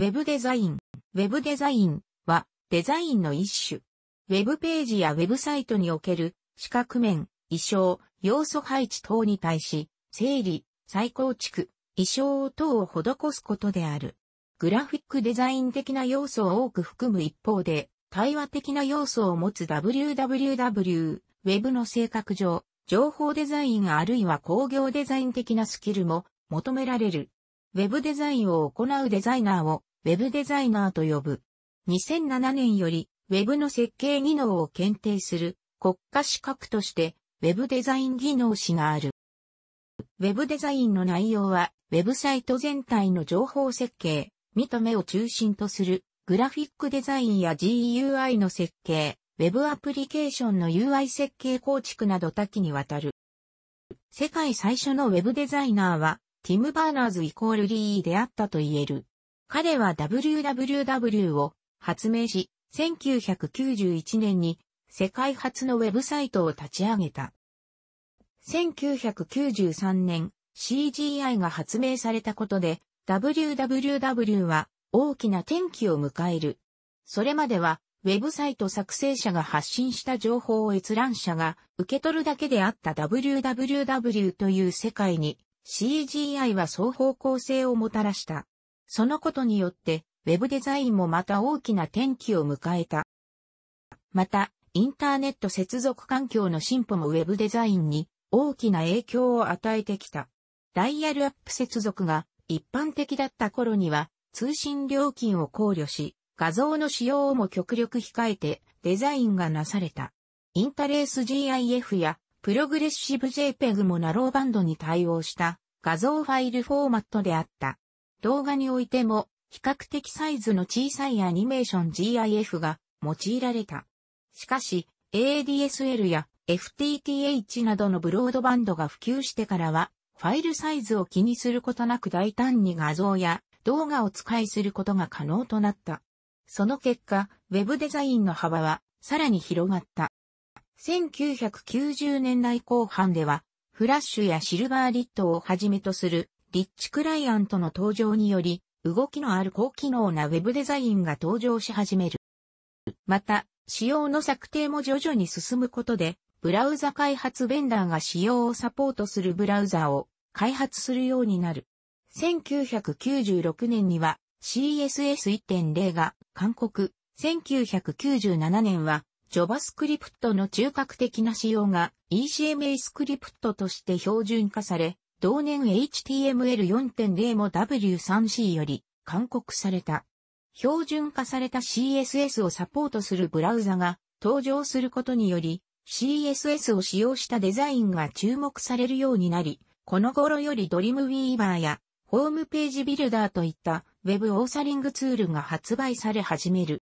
ウェブデザイン。ウェブデザインはデザインの一種。ウェブページやウェブサイトにおける四角面、衣装、要素配置等に対し、整理、再構築、衣装等を施すことである。グラフィックデザイン的な要素を多く含む一方で、対話的な要素を持つ www、ウェブの性格上、情報デザインあるいは工業デザイン的なスキルも求められる。ウェブデザインを行うデザイナーをウェブデザイナーと呼ぶ。2007年より、ウェブの設計技能を検定する国家資格として、ウェブデザイン技能士がある。ウェブデザインの内容は、ウェブサイト全体の情報設計、見た目を中心とする、グラフィックデザインや GUI の設計、ウェブアプリケーションの UI 設計構築など多岐にわたる。世界最初のウェブデザイナーは、ティム・バーナーズイコールリーであったと言える。彼は www を発明し、1991年に世界初のウェブサイトを立ち上げた。1993年、CGI が発明されたことで、www は大きな転機を迎える。それまでは、ウェブサイト作成者が発信した情報を閲覧者が受け取るだけであった www という世界に CGI は双方向性をもたらした。そのことによって、ウェブデザインもまた大きな転機を迎えた。また、インターネット接続環境の進歩もウェブデザインに大きな影響を与えてきた。ダイヤルアップ接続が一般的だった頃には通信料金を考慮し、画像の使用をも極力控えてデザインがなされた。インタレース GIF やプログレッシブ JPEG もナローバンドに対応した画像ファイルフォーマットであった。動画においても、比較的サイズの小さいアニメーション GIF が用いられた。しかし、ADSL や FTTH などのブロードバンドが普及してからは、ファイルサイズを気にすることなく大胆に画像や動画を使いすることが可能となった。その結果、ウェブデザインの幅はさらに広がった。1990年代後半では、フラッシュやシルバーリットをはじめとするリッチクライアントの登場により、動きのある高機能なウェブデザインが登場し始める。また、仕様の策定も徐々に進むことで、ブラウザ開発ベンダーが仕様をサポートするブラウザを開発するようになる。1996年には CSS1.0 が韓国、1997年は JavaScript の中核的な仕様が ECMA スクリプトとして標準化され、同年 HTML4.0 も W3C より勧告された。標準化された CSS をサポートするブラウザが登場することにより、CSS を使用したデザインが注目されるようになり、この頃よりドリームウィーバーやホームページビルダーといったウェブオーサリングツールが発売され始める。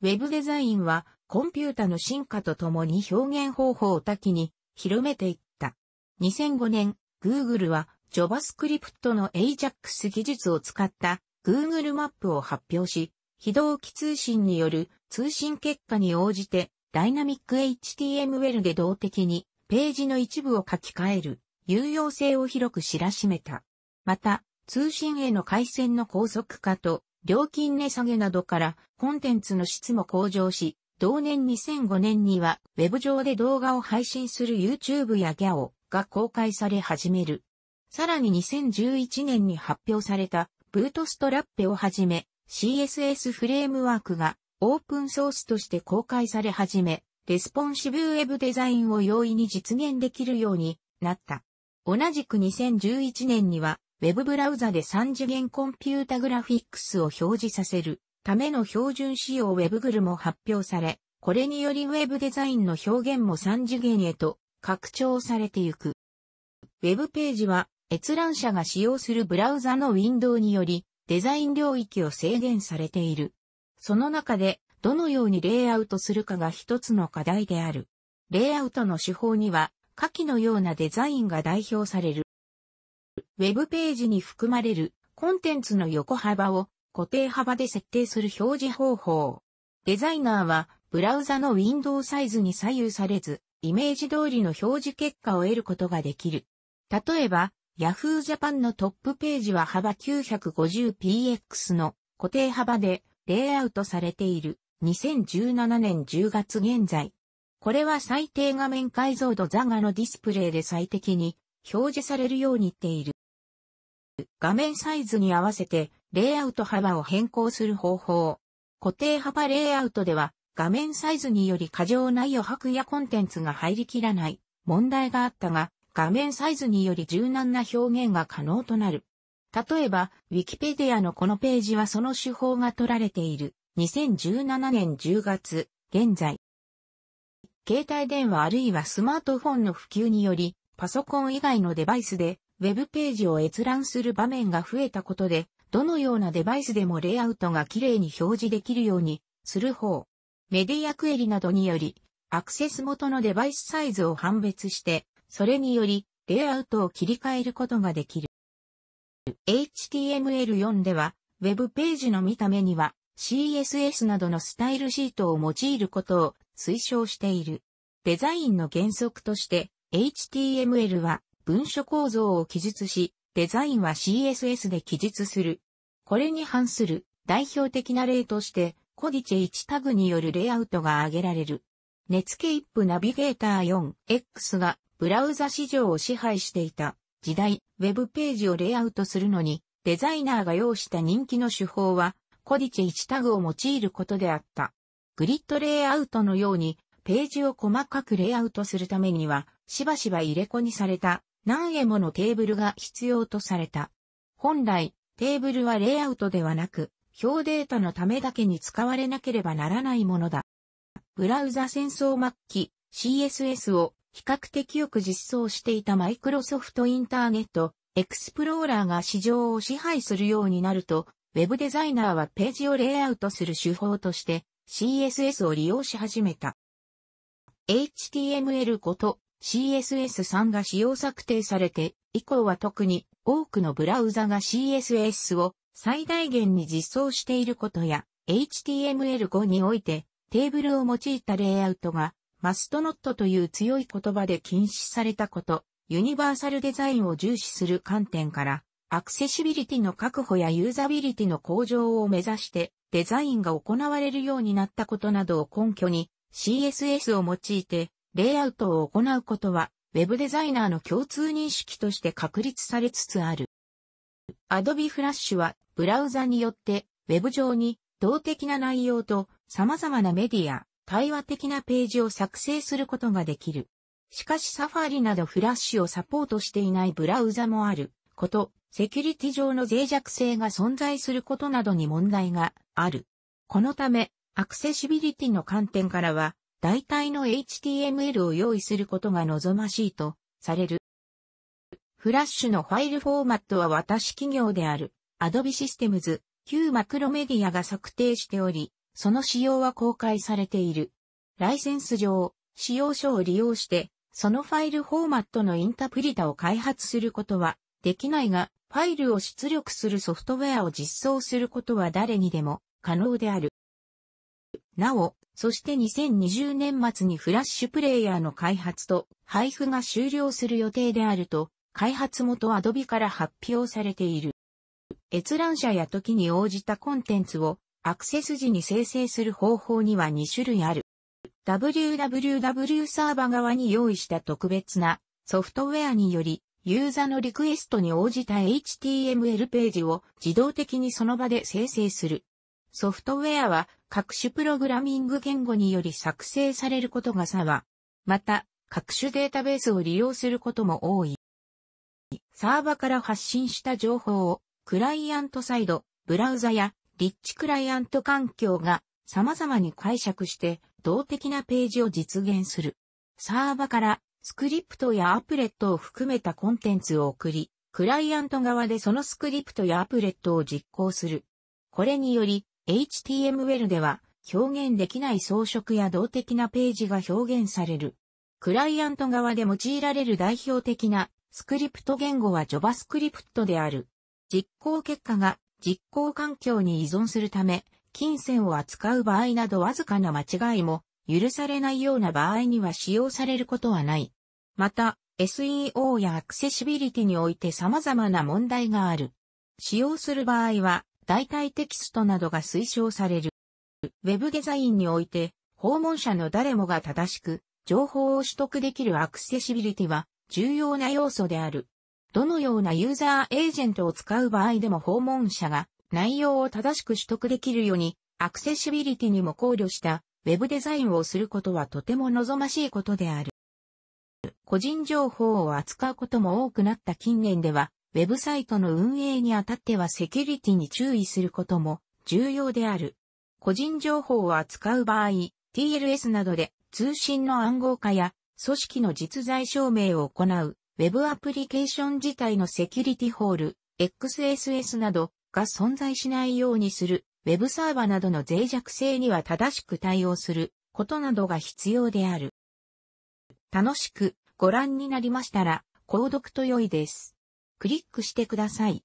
ウェブデザインはコンピュータの進化とともに表現方法を多岐に広めていった。2005年 Google は JavaScript の AJAX 技術を使った Google マップを発表し、非同期通信による通信結果に応じてダイナミック HTML で動的にページの一部を書き換える有用性を広く知らしめた。また、通信への回線の高速化と料金値下げなどからコンテンツの質も向上し、同年2005年には Web 上で動画を配信する YouTube や GAO、が公開され始める。さらに2011年に発表されたブートストラッペをはじめ CSS フレームワークがオープンソースとして公開され始め、レスポンシブウェブデザインを容易に実現できるようになった。同じく2011年には、ウェブブラウザで3次元コンピュータグラフィックスを表示させるための標準仕様ウェブグルも発表され、これによりウェブデザインの表現も3次元へと拡張されてゆく。ウェブページは閲覧者が使用するブラウザのウィンドウによりデザイン領域を制限されている。その中でどのようにレイアウトするかが一つの課題である。レイアウトの手法には下記のようなデザインが代表される。ウェブページに含まれるコンテンツの横幅を固定幅で設定する表示方法。デザイナーはブラウザのウィンドウサイズに左右されず、イメージ通りの表示結果を得ることができる。例えば、Yahoo Japan のトップページは幅 950px の固定幅でレイアウトされている2017年10月現在。これは最低画面解像度ザガのディスプレイで最適に表示されるようにっている。画面サイズに合わせてレイアウト幅を変更する方法。固定幅レイアウトでは画面サイズにより過剰な余白やコンテンツが入りきらない問題があったが、画面サイズにより柔軟な表現が可能となる。例えば、Wikipedia のこのページはその手法が取られている。2017年10月、現在。携帯電話あるいはスマートフォンの普及により、パソコン以外のデバイスで、ウェブページを閲覧する場面が増えたことで、どのようなデバイスでもレイアウトがきれいに表示できるようにする方メディアクエリなどにより、アクセス元のデバイスサイズを判別して、それにより、レイアウトを切り替えることができる。HTML4 では、ウェブページの見た目には、CSS などのスタイルシートを用いることを推奨している。デザインの原則として、HTML は文書構造を記述し、デザインは CSS で記述する。これに反する代表的な例として、コディチェ1タグによるレイアウトが挙げられる。ネツケイップナビゲーター 4X がブラウザ市場を支配していた時代、ウェブページをレイアウトするのに、デザイナーが要した人気の手法は、コディチェ1タグを用いることであった。グリッドレイアウトのように、ページを細かくレイアウトするためには、しばしば入れ子にされた何絵ものテーブルが必要とされた。本来、テーブルはレイアウトではなく、表データのためだけに使われなければならないものだ。ブラウザ戦争末期 CSS を比較的よく実装していたマイクロソフトインターネットエクスプローラーが市場を支配するようになると、ウェブデザイナーはページをレイアウトする手法として CSS を利用し始めた。HTML5 と CSS3 が使用策定されて、以降は特に多くのブラウザが CSS を最大限に実装していることや、HTML5 において、テーブルを用いたレイアウトが、マストノットという強い言葉で禁止されたこと、ユニバーサルデザインを重視する観点から、アクセシビリティの確保やユーザビリティの向上を目指して、デザインが行われるようになったことなどを根拠に、CSS を用いて、レイアウトを行うことは、ウェブデザイナーの共通認識として確立されつつある。Adobe Flash はブラウザによって、ウェブ上に動的な内容と様々なメディア、対話的なページを作成することができる。しかしサファリなどフラッシュをサポートしていないブラウザもあること、セキュリティ上の脆弱性が存在することなどに問題がある。このため、アクセシビリティの観点からは、大体の HTML を用意することが望ましいとされる。フラッシュのファイルフォーマットは私企業である Adobe Systems、旧マクロメディアが策定しており、その使用は公開されている。ライセンス上、仕様書を利用して、そのファイルフォーマットのインタプリタを開発することはできないが、ファイルを出力するソフトウェアを実装することは誰にでも可能である。なお、そして2020年末にフラッシュプレイヤーの開発と配布が終了する予定であると、開発元 Adobe から発表されている。閲覧者や時に応じたコンテンツをアクセス時に生成する方法には2種類ある。www サーバ側に用意した特別なソフトウェアにより、ユーザのリクエストに応じた HTML ページを自動的にその場で生成する。ソフトウェアは各種プログラミング言語により作成されることが差は、また各種データベースを利用することも多い。サーバから発信した情報をクライアントサイド、ブラウザやリッチクライアント環境が様々に解釈して動的なページを実現する。サーバからスクリプトやアプレットを含めたコンテンツを送り、クライアント側でそのスクリプトやアプレットを実行する。これにより、HTML では表現できない装飾や動的なページが表現される。クライアント側で用いられる代表的なスクリプト言語は JavaScript である。実行結果が実行環境に依存するため、金銭を扱う場合などわずかな間違いも許されないような場合には使用されることはない。また、SEO やアクセシビリティにおいて様々な問題がある。使用する場合は、代替テキストなどが推奨される。ウェブデザインにおいて、訪問者の誰もが正しく、情報を取得できるアクセシビリティは重要な要素である。どのようなユーザーエージェントを使う場合でも訪問者が内容を正しく取得できるように、アクセシビリティにも考慮したウェブデザインをすることはとても望ましいことである。個人情報を扱うことも多くなった近年では、ウェブサイトの運営にあたってはセキュリティに注意することも重要である。個人情報を扱う場合、TLS などで通信の暗号化や組織の実在証明を行う Web アプリケーション自体のセキュリティホール、XSS などが存在しないようにする、Web サーバなどの脆弱性には正しく対応することなどが必要である。楽しくご覧になりましたら、購読と良いです。クリックしてください。